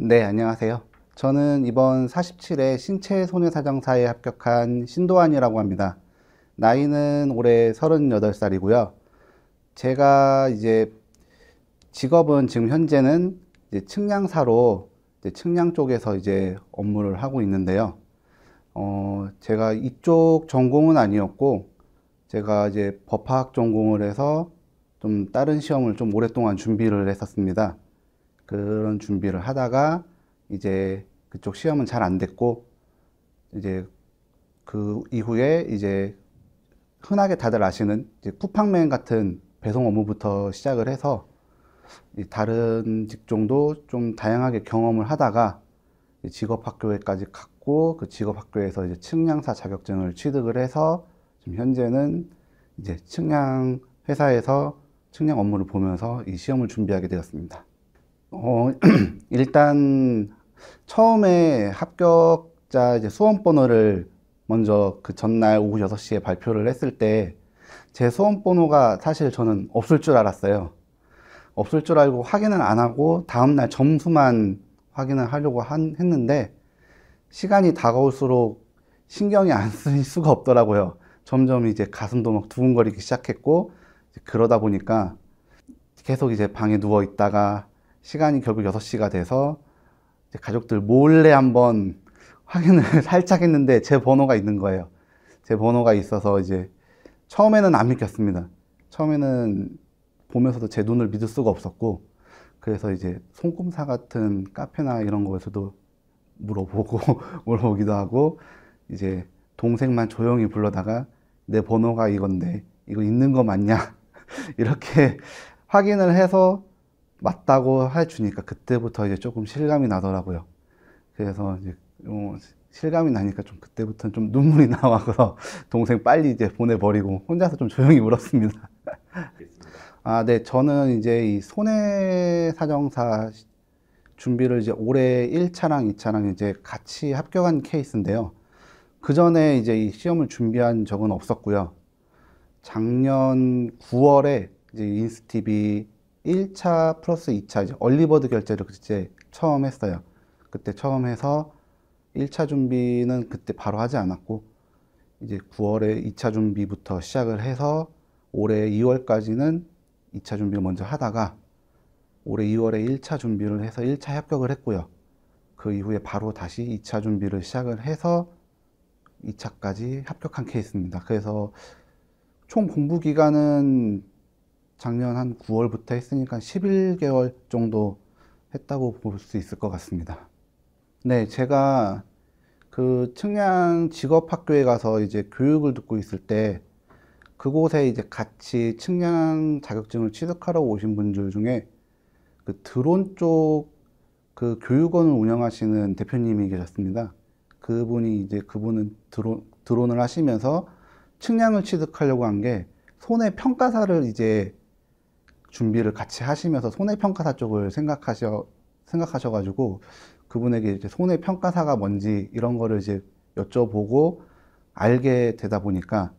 네, 안녕하세요. 저는 이번 47회 신체 소녀사장사에 합격한 신도환이라고 합니다. 나이는 올해 38살이고요. 제가 이제 직업은 지금 현재는 이제 측량사로 이제 측량 쪽에서 이제 업무를 하고 있는데요. 어, 제가 이쪽 전공은 아니었고, 제가 이제 법학 전공을 해서 좀 다른 시험을 좀 오랫동안 준비를 했었습니다. 그런 준비를 하다가 이제 그쪽 시험은 잘 안 됐고 이제 그 이후에 이제 흔하게 다들 아시는 이제 쿠팡맨 같은 배송 업무부터 시작을 해서 다른 직종도 좀 다양하게 경험을 하다가 직업학교에까지 갔고 그 직업학교에서 이제 측량사 자격증을 취득을 해서 지금 현재는 이제 측량 회사에서 측량 업무를 보면서 이 시험을 준비하게 되었습니다. 어, 일단 처음에 합격자 이제 수험 번호를 먼저 그 전날 오후 6시에 발표를 했을 때 제 수험 번호가 사실 저는 없을 줄 알았어요. 없을 줄 알고 확인을 안 하고 다음날 점수만 확인을 하려고 한, 했는데 시간이 다가올수록 신경이 안 쓰일 수가 없더라고요. 점점 이제 가슴도 막 두근거리기 시작했고 그러다 보니까 계속 이제 방에 누워 있다가 시간이 결국 6시가 돼서 가족들 몰래 한번 확인을 살짝 했는데 제 번호가 있는 거예요. 제 번호가 있어서 이제 처음에는 안 믿겼습니다. 처음에는 보면서도 제 눈을 믿을 수가 없었고 그래서 이제 손금사 같은 카페나 이런 거에서도 물어보고 물어보기도 하고 이제 동생만 조용히 불러다가 내 번호가 이건데 이거 있는 거 맞냐 이렇게 확인을 해서 맞다고 해주니까 그때부터 이제 조금 실감이 나더라고요. 그래서 이제 어, 실감이 나니까 좀 그때부터는 좀 눈물이 나와서 동생 빨리 이제 보내버리고 혼자서 좀 조용히 울었습니다. 아, 네. 저는 이제 이 손해사정사 준비를 이제 올해 1차랑 2차랑 이제 같이 합격한 케이스인데요. 그 전에 이제 이 시험을 준비한 적은 없었고요. 작년 9월에 이제 인스티비 1차 플러스 2차 이제 얼리버드 결제를 그때 처음 했어요. 그때 처음 해서 1차 준비는 그때 바로 하지 않았고 이제 9월에 2차 준비부터 시작을 해서 올해 2월까지는 2차 준비를 먼저 하다가 올해 2월에 1차 준비를 해서 1차 합격을 했고요. 그 이후에 바로 다시 2차 준비를 시작을 해서 2차까지 합격한 케이스입니다. 그래서 총 공부 기간은 작년 한 9월부터 했으니까 11개월 정도 했다고 볼 수 있을 것 같습니다. 네, 제가 그 측량 직업학교에 가서 이제 교육을 듣고 있을 때 그곳에 이제 같이 측량 자격증을 취득하러 오신 분들 중에 그 드론 쪽 그 교육원을 운영하시는 대표님이 계셨습니다. 그분이 이제 그분은 드론 드론을 하시면서 측량을 취득하려고 한 게 손해 평가사를 이제 준비를 같이 하시면서 손해평가사 쪽을 생각하셔, 생각하셔가지고 그분에게 이제 손해평가사가 뭔지 이런 거를 이제 여쭤보고 알게 되다 보니까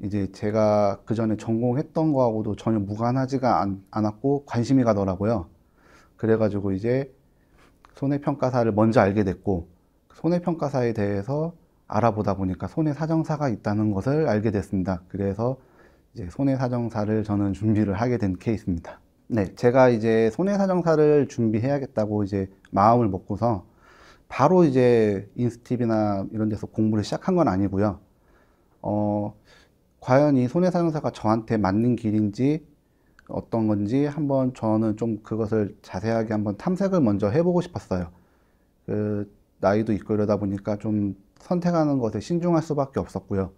이제 제가 그 전에 전공했던 거하고도 전혀 무관하지가 안, 않았고 관심이 가더라고요. 그래가지고 이제 손해평가사를 먼저 알게 됐고 손해평가사에 대해서 알아보다 보니까 손해사정사가 있다는 것을 알게 됐습니다. 그래서 이제 손해사정사를 저는 준비를 하게 된 케이스입니다. 네, 제가 이제 손해사정사를 준비해야겠다고 이제 마음을 먹고서 바로 이제 인스티비나 이런 데서 공부를 시작한 건 아니고요. 어, 과연 이 손해사정사가 저한테 맞는 길인지 어떤 건지 한번 저는 좀 그것을 자세하게 한번 탐색을 먼저 해보고 싶었어요. 그 나이도 있고 이러다 보니까 좀 선택하는 것에 신중할 수밖에 없었고요.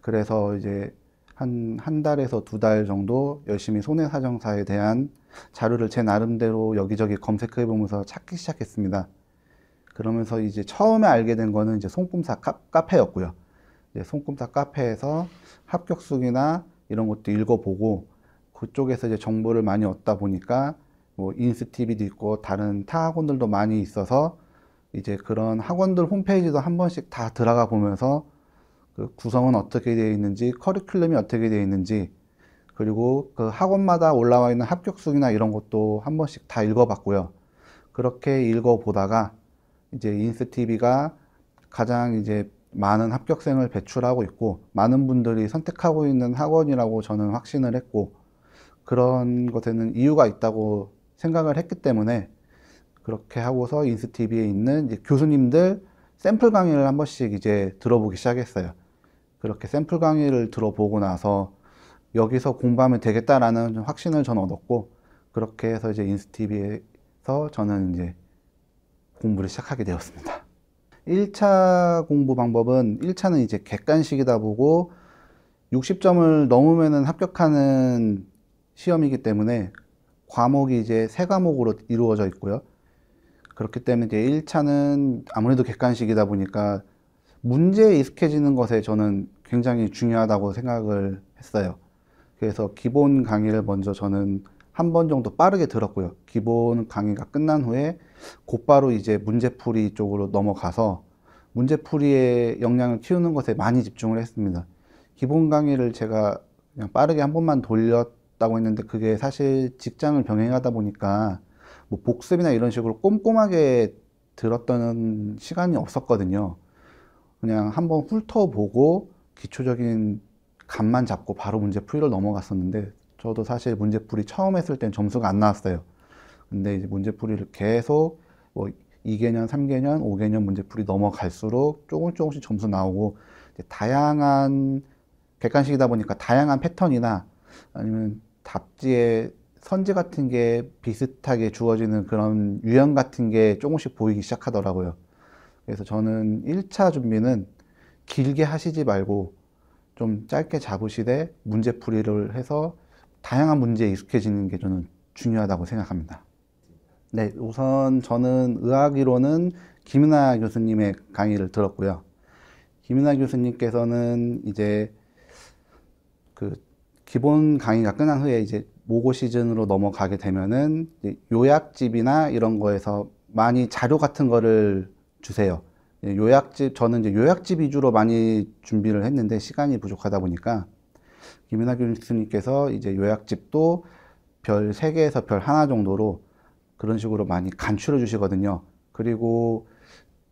그래서 이제 한, 한 달에서 두 달 정도 열심히 손해사정사에 대한 자료를 제 나름대로 여기저기 검색해 보면서 찾기 시작했습니다. 그러면서 이제 처음에 알게 된 거는 이제 손꿈사 카, 카페였고요. 이제 손꿈사 카페에서 합격수기나 이런 것도 읽어보고 그쪽에서 이제 정보를 많이 얻다 보니까 뭐 인스티비도 있고 다른 타 학원들도 많이 있어서 이제 그런 학원들 홈페이지도 한 번씩 다 들어가 보면서 그 구성은 어떻게 되어 있는지, 커리큘럼이 어떻게 되어 있는지, 그리고 그 학원마다 올라와 있는 합격수이나 이런 것도 한 번씩 다 읽어봤고요. 그렇게 읽어보다가 이제 인스티비가 가장 이제 많은 합격생을 배출하고 있고 많은 분들이 선택하고 있는 학원이라고 저는 확신을 했고 그런 것에는 이유가 있다고 생각을 했기 때문에 그렇게 하고서 인스티비에 있는 교수님들 샘플 강의를 한 번씩 이제 들어보기 시작했어요. 그렇게 샘플 강의를 들어보고 나서 여기서 공부하면 되겠다라는 확신을 전 얻었고 그렇게 해서 이제 인스티비에서 저는 이제 공부를 시작하게 되었습니다. 1차 공부 방법은 1차는 이제 객관식이다 보고 60점을 넘으면 합격하는 시험이기 때문에 과목이 이제 세 과목으로 이루어져 있고요. 그렇기 때문에 이제 1차는 아무래도 객관식이다 보니까 문제에 익숙해지는 것에 저는 굉장히 중요하다고 생각을 했어요. 그래서 기본 강의를 먼저 저는 한 번 정도 빠르게 들었고요. 기본 강의가 끝난 후에 곧바로 이제 문제풀이 쪽으로 넘어가서 문제풀이의 역량을 키우는 것에 많이 집중을 했습니다. 기본 강의를 제가 그냥 빠르게 한 번만 돌렸다고 했는데 그게 사실 직장을 병행하다 보니까 뭐 복습이나 이런 식으로 꼼꼼하게 들었던 시간이 없었거든요. 그냥 한번 훑어보고 기초적인 감만 잡고 바로 문제풀이로 넘어갔었는데 저도 사실 문제풀이 처음 했을 땐 점수가 안 나왔어요. 근데 이제 문제풀이를 계속 뭐 2개년, 3개년, 5개년 문제풀이 넘어갈수록 조금 조금씩 점수 나오고 다양한 객관식이다 보니까 다양한 패턴이나 아니면 답지의 선지 같은 게 비슷하게 주어지는 그런 유형 같은 게 조금씩 보이기 시작하더라고요. 그래서 저는 1차 준비는 길게 하시지 말고 좀 짧게 잡으시되 문제풀이를 해서 다양한 문제에 익숙해지는 게 저는 중요하다고 생각합니다. 네, 우선 저는 의학이론은 김윤아 교수님의 강의를 들었고요. 김윤아 교수님께서는 이제 그 기본 강의가 끝난 후에 이제 모고 시즌으로 넘어가게 되면은 요약집이나 이런 거에서 많이 자료 같은 거를 주세요. 예, 요약집 저는 이제 요약집 위주로 많이 준비를 했는데 시간이 부족하다 보니까 김윤하 교수님께서 이제 요약집도 별 세개에서별 하나 정도로 그런 식으로 많이 간추려 주시거든요. 그리고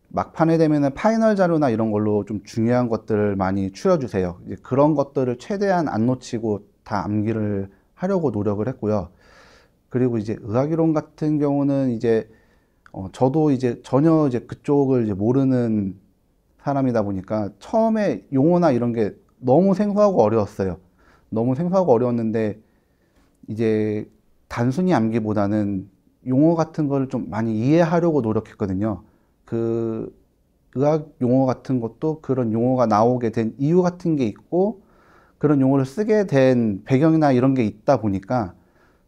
막판에 되면은 파이널 자료나 이런 걸로 좀 중요한 것들을 많이 추려 주세요. 이제 그런 것들을 최대한 안 놓치고 다 암기를 하려고 노력을 했고요. 그리고 이제 의학이론 같은 경우는 이제 어, 저도 이제 전혀 이제 그쪽을 이제 모르는 사람이다 보니까 처음에 용어나 이런 게 너무 생소하고 어려웠어요. 너무 생소하고 어려웠는데 이제 단순히 암기보다는 용어 같은 걸 좀 많이 이해하려고 노력했거든요. 그 의학 용어 같은 것도 그런 용어가 나오게 된 이유 같은 게 있고 그런 용어를 쓰게 된 배경이나 이런 게 있다 보니까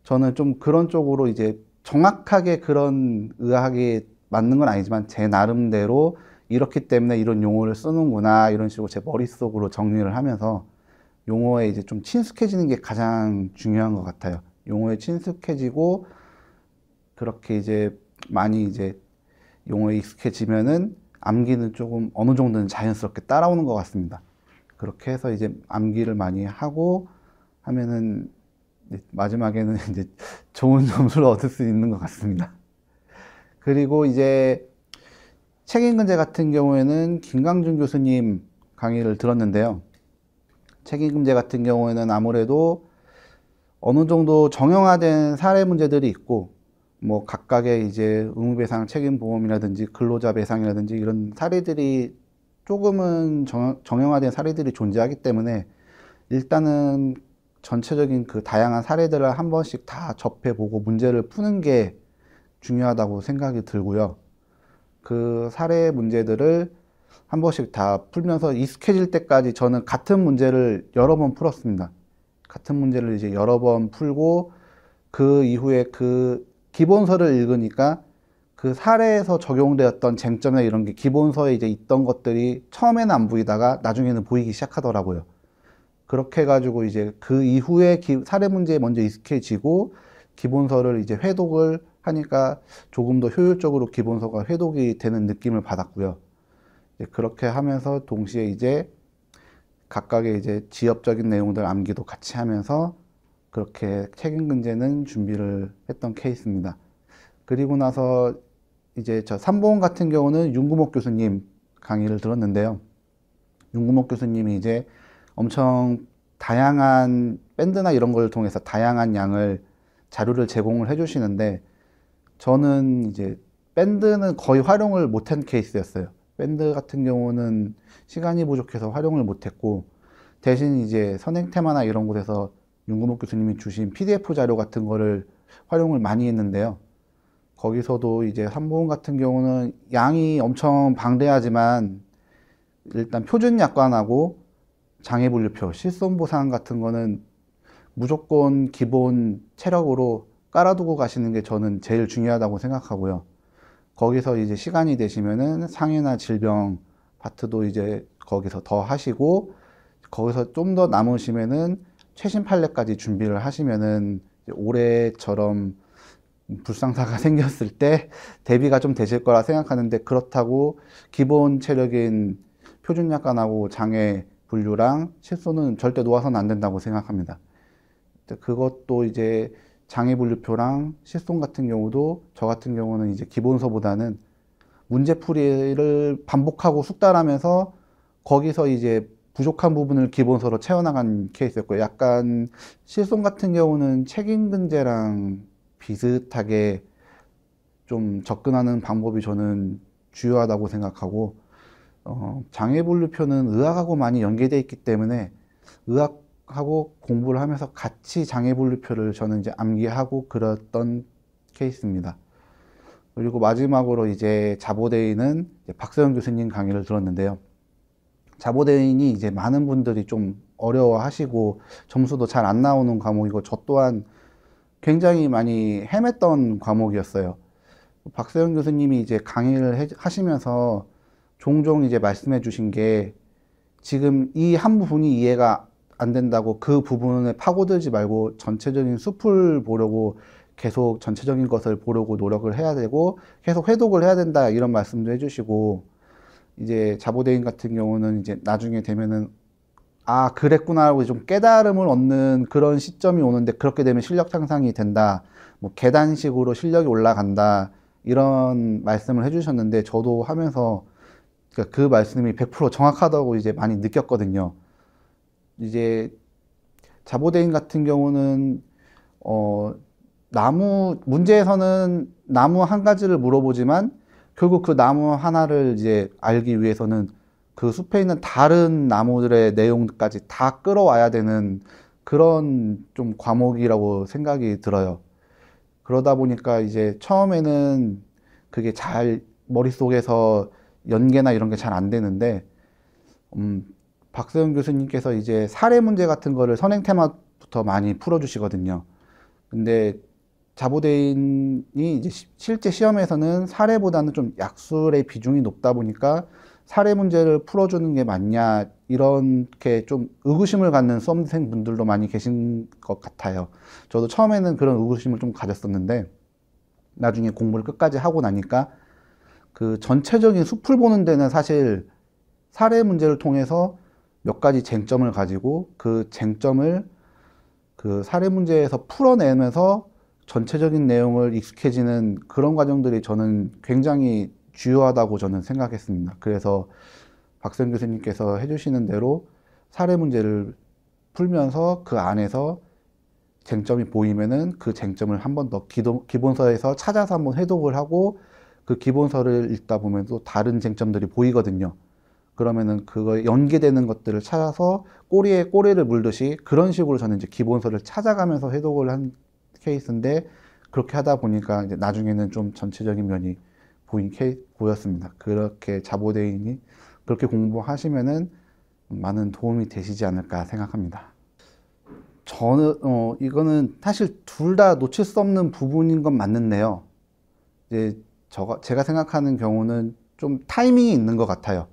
저는 좀 그런 쪽으로 이제 정확하게 그런 의학이 맞는 건 아니지만 제 나름대로 이렇기 때문에 이런 용어를 쓰는구나 이런 식으로 제 머릿속으로 정리를 하면서 용어에 이제 좀 친숙해지는 게 가장 중요한 것 같아요. 용어에 친숙해지고 그렇게 이제 많이 이제 용어에 익숙해지면은 암기는 조금 어느 정도는 자연스럽게 따라오는 것 같습니다. 그렇게 해서 이제 암기를 많이 하고 하면은 마지막에는 이제 좋은 점수를 얻을 수 있는 것 같습니다. 그리고 이제 책임근제 같은 경우에는 김강준 교수님 강의를 들었는데요. 책임금제 같은 경우에는 아무래도 어느 정도 정형화된 사례 문제들이 있고 뭐 각각의 이제 의무배상 책임보험이라든지 근로자 배상이라든지 이런 사례들이 조금은 정형화된 사례들이 존재하기 때문에 일단은 전체적인 그 다양한 사례들을 한 번씩 다 접해보고 문제를 푸는 게 중요하다고 생각이 들고요. 그 사례 문제들을 한 번씩 다 풀면서 익숙해질 때까지 저는 같은 문제를 여러 번 풀었습니다. 같은 문제를 이제 여러 번 풀고 그 이후에 그 기본서를 읽으니까 그 사례에서 적용되었던 쟁점이나 이런 게 기본서에 이제 있던 것들이 처음에는 안 보이다가 나중에는 보이기 시작하더라고요. 그렇게 해가지고 이제 그 이후에 기, 사례 문제에 먼저 익숙해지고 기본서를 이제 회독을 하니까 조금 더 효율적으로 기본서가 회독이 되는 느낌을 받았고요. 그렇게 하면서 동시에 이제 각각의 이제 지엽적인 내용들 암기도 같이 하면서 그렇게 책임근제는 준비를 했던 케이스입니다. 그리고 나서 이제 저 삼보원 같은 경우는 윤구목 교수님 강의를 들었는데요. 윤구목 교수님이 이제 엄청 다양한 밴드나 이런 걸 통해서 다양한 양을 자료를 제공을 해주시는데 저는 이제 밴드는 거의 활용을 못한 케이스였어요. 밴드 같은 경우는 시간이 부족해서 활용을 못했고 대신 이제 선행테마나 이런 곳에서 윤구목 교수님이 주신 PDF 자료 같은 거를 활용을 많이 했는데요. 거기서도 이제 산모음 같은 경우는 양이 엄청 방대하지만 일단 표준 약관하고 장애분류표, 실손보상 같은 거는 무조건 기본 체력으로 깔아두고 가시는 게 저는 제일 중요하다고 생각하고요. 거기서 이제 시간이 되시면은 상해나 질병 파트도 이제 거기서 더 하시고 거기서 좀 더 남으시면은 최신 판례까지 준비를 하시면은 올해처럼 불상사가 생겼을 때 대비가 좀 되실 거라 생각하는데 그렇다고 기본 체력인 표준약관하고 장애 분류랑 실손은 절대 놓아서는 안 된다고 생각합니다. 그것도 이제 장애 분류표랑 실손 같은 경우도 저 같은 경우는 이제 기본서보다는 문제풀이를 반복하고 숙달하면서 거기서 이제 부족한 부분을 기본서로 채워나간 케이스였고 약간 실손 같은 경우는 책임근제랑 비슷하게 좀 접근하는 방법이 저는 주요하다고 생각하고 어, 장애 분류표는 의학하고 많이 연계되어 있기 때문에 의학하고 공부를 하면서 같이 장애 분류표를 저는 이제 암기하고 그랬던 케이스입니다. 그리고 마지막으로 이제 자보대인은 이제 박서영 교수님 강의를 들었는데요. 자보대인이 이제 많은 분들이 좀 어려워하시고 점수도 잘 안 나오는 과목이고 저 또한 굉장히 많이 헤맸던 과목이었어요. 박세영 교수님이 이제 강의를 하시면서 종종 이제 말씀해 주신 게 지금 이 한 부분이 이해가 안 된다고 그 부분에 파고들지 말고 전체적인 숲을 보려고 계속 전체적인 것을 보려고 노력을 해야 되고 계속 회독을 해야 된다 이런 말씀도 해주시고 이제 자보대인 같은 경우는 이제 나중에 되면은 아 그랬구나 하고 좀 깨달음을 얻는 그런 시점이 오는데 그렇게 되면 실력 향상이 된다 뭐 계단식으로 실력이 올라간다 이런 말씀을 해주셨는데 저도 하면서 그러니까 그 말씀이 100% 정확하다고 이제 많이 느꼈거든요. 이제 자보대인 같은 경우는 어 나무 문제에서는 나무 한 가지를 물어보지만 결국 그 나무 하나를 이제 알기 위해서는 그 숲에 있는 다른 나무들의 내용까지 다 끌어와야 되는 그런 좀 과목이라고 생각이 들어요. 그러다 보니까 이제 처음에는 그게 잘 머릿속에서 연계나 이런 게 잘 안 되는데 음, 박세영 교수님께서 이제 사례 문제 같은 거를 선행 테마부터 많이 풀어주시거든요. 근데 자보대인이 이제 시, 실제 시험에서는 사례보다는 좀 약술의 비중이 높다 보니까 사례 문제를 풀어주는 게 맞냐 이렇게 좀 의구심을 갖는 수험생분들도 많이 계신 것 같아요. 저도 처음에는 그런 의구심을 좀 가졌었는데 나중에 공부를 끝까지 하고 나니까 그 전체적인 숲을 보는 데는 사실 사례 문제를 통해서 몇 가지 쟁점을 가지고 그 쟁점을 그 사례 문제에서 풀어내면서 전체적인 내용을 익숙해지는 그런 과정들이 저는 굉장히 주요하다고 저는 생각했습니다. 그래서 박선 교수님께서 해주시는 대로 사례 문제를 풀면서 그 안에서 쟁점이 보이면은 그 쟁점을 한 번 더 기본서에서 찾아서 한 번 해독을 하고 그 기본서를 읽다 보면 또 다른 쟁점들이 보이거든요. 그러면은 그거 연계되는 것들을 찾아서 꼬리에 꼬리를 물듯이 그런 식으로 저는 이제 기본서를 찾아가면서 해독을 한 케이스인데 그렇게 하다 보니까 이제 나중에는 좀 전체적인 면이 보인 케이 보였습니다. 그렇게 자보대인이 그렇게 공부하시면은 많은 도움이 되시지 않을까 생각합니다. 저는 어 이거는 사실 둘 다 놓칠 수 없는 부분인 건 맞는데요. 이제 저, 제가 생각하는 경우는 좀 타이밍이 있는 것 같아요.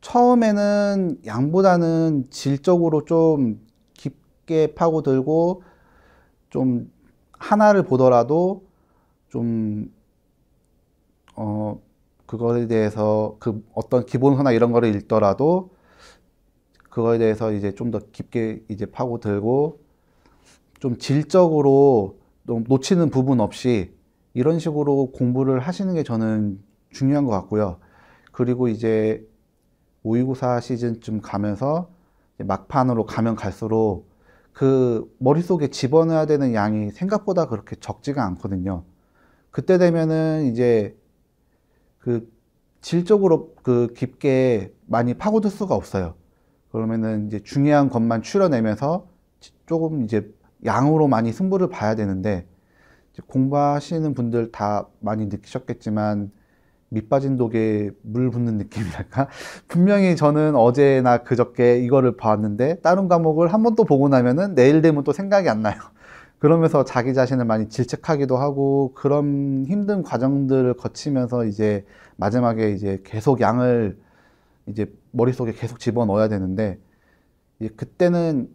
처음에는 양보다는 질적으로 좀 깊게 파고들고 좀 하나를 보더라도 좀 어, 그거에 대해서 그 어떤 기본서나 이런 거를 읽더라도 그거에 대해서 이제 좀 더 깊게 이제 파고들고 좀 질적으로 좀 놓치는 부분 없이 이런 식으로 공부를 하시는 게 저는 중요한 것 같고요. 그리고 이제 모의고사 시즌쯤 가면서 막판으로 가면 갈수록 그 머릿속에 집어넣어야 되는 양이 생각보다 그렇게 적지가 않거든요. 그때 되면은 이제 그 질적으로 그 깊게 많이 파고들 수가 없어요. 그러면은 이제 중요한 것만 추려내면서 조금 이제 양으로 많이 승부를 봐야 되는데 공부하시는 분들 다 많이 느끼셨겠지만 밑빠진 독에 물 붓는 느낌이랄까? 분명히 저는 어제나 그저께 이거를 봤는데 다른 과목을 한 번 또 보고 나면은 내일 되면 또 생각이 안 나요. 그러면서 자기 자신을 많이 질책하기도 하고 그런 힘든 과정들을 거치면서 이제 마지막에 이제 계속 양을 이제 머릿속에 계속 집어넣어야 되는데 이제 그때는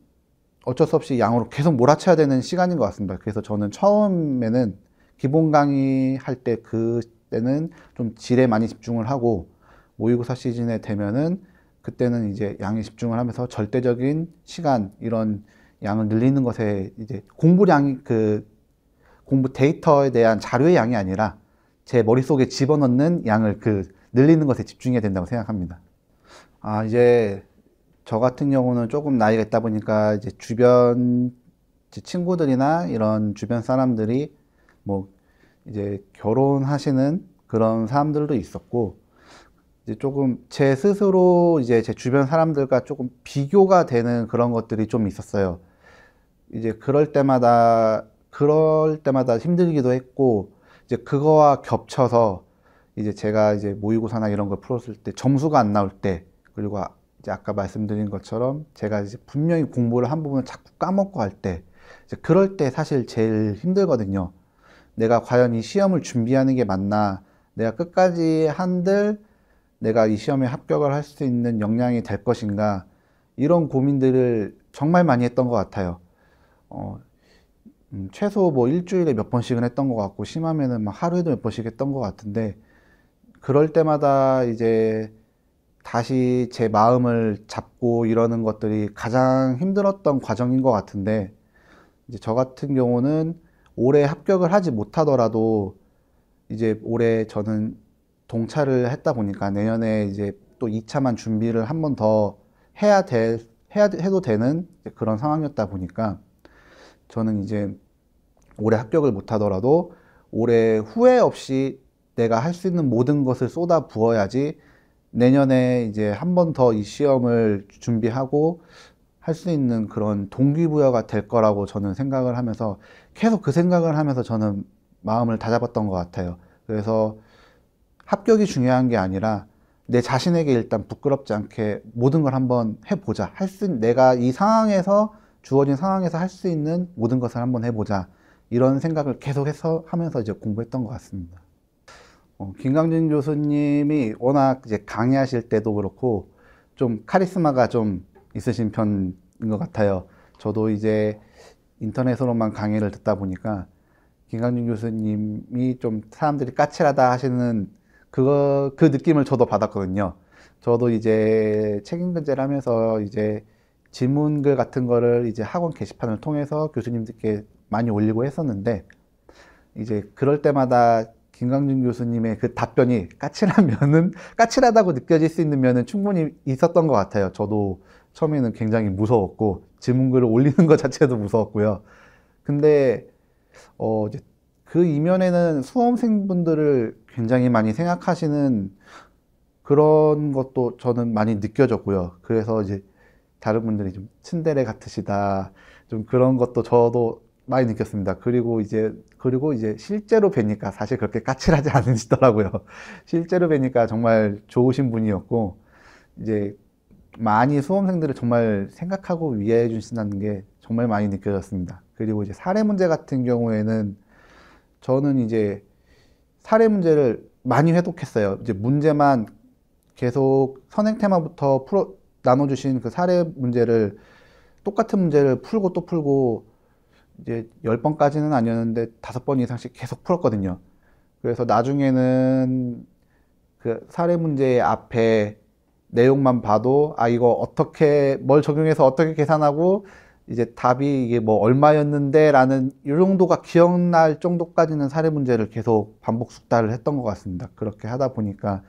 어쩔 수 없이 양으로 계속 몰아쳐야 되는 시간인 것 같습니다. 그래서 저는 처음에는 기본 강의 할 때 그때는 좀 질에 많이 집중을 하고 모의고사 시즌에 되면은 그때는 이제 양에 집중을 하면서 절대적인 시간 이런 양을 늘리는 것에 이제 공부량이 그 공부 데이터에 대한 자료의 양이 아니라 제 머릿속에 집어넣는 양을 그 늘리는 것에 집중해야 된다고 생각합니다. 아 이제 저 같은 경우는 조금 나이가 있다 보니까 이제 주변 친구들이나 이런 주변 사람들이 뭐 이제 결혼하시는 그런 사람들도 있었고 이제 조금 제 스스로 이제 제 주변 사람들과 조금 비교가 되는 그런 것들이 좀 있었어요. 이제 그럴 때마다 그럴 때마다 힘들기도 했고 이제 그거와 겹쳐서 이제 제가 이제 모의고사나 이런 걸 풀었을 때 점수가 안 나올 때 그리고 이제 아까 말씀드린 것처럼 제가 이제 분명히 공부를 한 부분을 자꾸 까먹고 할 때 그럴 때 사실 제일 힘들거든요. 내가 과연 이 시험을 준비하는 게 맞나? 내가 끝까지 한들 내가 이 시험에 합격을 할 수 있는 역량이 될 것인가? 이런 고민들을 정말 많이 했던 것 같아요. 어, 음, 최소 뭐 일주일에 몇 번씩은 했던 것 같고 심하면은 하루에도 몇 번씩 했던 것 같은데 그럴 때마다 이제 다시 제 마음을 잡고 이러는 것들이 가장 힘들었던 과정인 것 같은데 이제 저 같은 경우는 올해 합격을 하지 못하더라도 이제 올해 저는 동차를 했다 보니까 내년에 이제 또 2차만 준비를 한 번 더 해야 될 해야 해도 되는 그런 상황이었다 보니까 저는 이제 올해 합격을 못하더라도 올해 후회 없이 내가 할 수 있는 모든 것을 쏟아 부어야지 내년에 이제 한 번 더 이 시험을 준비하고 할 수 있는 그런 동기부여가 될 거라고 저는 생각을 하면서 계속 그 생각을 하면서 저는 마음을 다잡았던 것 같아요. 그래서 합격이 중요한 게 아니라 내 자신에게 일단 부끄럽지 않게 모든 걸 한번 해보자. 할 수, 내가 이 상황에서 주어진 상황에서 할 수 있는 모든 것을 한번 해보자. 이런 생각을 계속해서 하면서 이제 공부했던 것 같습니다. 어, 김강진 교수님이 워낙 이제 강의하실 때도 그렇고 좀 카리스마가 좀 있으신 편인 것 같아요. 저도 이제 인터넷으로만 강의를 듣다 보니까 김강준 교수님이 좀 사람들이 까칠하다 하시는 그거 그 느낌을 저도 받았거든요. 저도 이제 책임근제를 하면서 이제 질문글 같은 거를 이제 학원 게시판을 통해서 교수님들께 많이 올리고 했었는데 이제 그럴 때마다 김광준 교수님의 그 답변이 까칠하 면은 까칠하다고 느껴질 수 있는 면은 충분히 있었던 것 같아요. 저도 처음에는 굉장히 무서웠고 질문글을 올리는 것 자체도 무서웠고요. 근데 어, 그 이면에는 수험생분들을 굉장히 많이 생각하시는 그런 것도 저는 많이 느껴졌고요. 그래서 이제 다른 분들이 좀 츤데레 같으시다. 좀 그런 것도 저도 많이 느꼈습니다. 그리고 이제 그리고 이제 실제로 뵈니까 사실 그렇게 까칠하지 않으시더라고요. 실제로 뵈니까 정말 좋으신 분이었고 이제 많이 수험생들을 정말 생각하고 위해 주신다는 게 정말 많이 느껴졌습니다. 그리고 이제 사례 문제 같은 경우에는 저는 이제 사례 문제를 많이 회독했어요. 이제 문제만 계속 선행 테마부터 풀어 나눠주신 그 사례 문제를 똑같은 문제를 풀고 또 풀고 이제 열번까지는 아니었는데 다섯 번 이상씩 계속 풀었거든요. 그래서 나중에는 그 사례 문제 앞에 내용만 봐도 아 이거 어떻게 뭘 적용해서 어떻게 계산하고 이제 답이 이게 뭐 얼마였는데라는 이 정도가 기억날 정도까지는 사례 문제를 계속 반복 숙달을 했던 것 같습니다. 그렇게 하다 보니까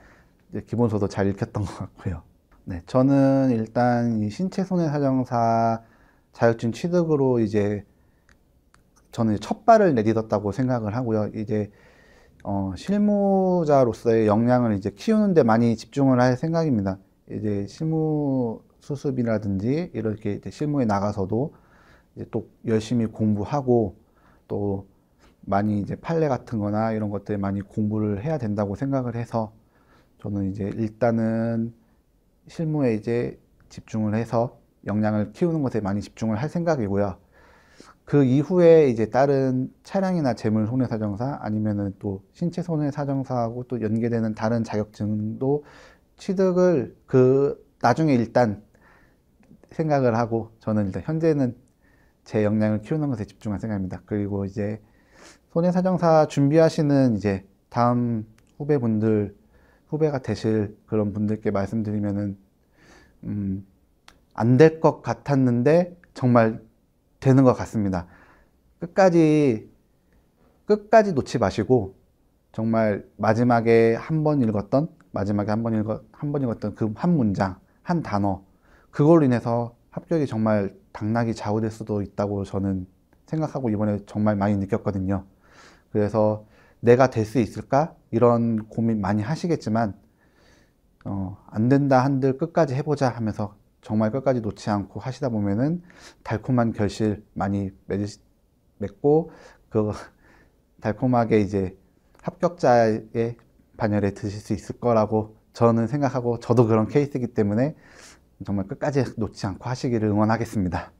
이제 기본서도 잘 읽혔던 것 같고요. 네, 저는 일단 이 신체 손해 사정사 자격증 취득으로 이제 저는 첫 발을 내딛었다고 생각을 하고요. 이제 어, 실무자로서의 역량을 이제 키우는데 많이 집중을 할 생각입니다. 이제 실무 수습이라든지 이렇게 실무에 나가서도 이제 또 열심히 공부하고 또 많이 이제 판례 같은 거나 이런 것들 많이 공부를 해야 된다고 생각을 해서 저는 이제 일단은 실무에 이제 집중을 해서 역량을 키우는 것에 많이 집중을 할 생각이고요. 그 이후에 이제 다른 차량이나 재물 손해 사정사 아니면은 또 신체 손해 사정사하고 또 연계되는 다른 자격증도 취득을 그 나중에 일단 생각을 하고 저는 일단 현재는 제 역량을 키우는 것에 집중한 생각입니다. 그리고 이제 손해 사정사 준비하시는 이제 다음 후배분들 후배가 되실 그런 분들께 말씀드리면은 음, 안 될 것 같았는데 정말 되는 것 같습니다. 끝까지, 끝까지 놓지 마시고, 정말 마지막에 한 번 읽었던, 마지막에 한 번 읽었, 한번 읽었던 그 한 문장, 한 단어, 그걸로 인해서 합격이 정말 당락이 좌우될 수도 있다고 저는 생각하고 이번에 정말 많이 느꼈거든요. 그래서 내가 될 수 있을까? 이런 고민 많이 하시겠지만, 어, 안 된다 한들 끝까지 해보자 하면서 정말 끝까지 놓지 않고 하시다 보면은 달콤한 결실 많이 맺고그 달콤하게 이제 합격자의 반열에 드실 수 있을 거라고 저는 생각하고 저도 그런 케이스이기 때문에 정말 끝까지 놓지 않고 하시기를 응원하겠습니다.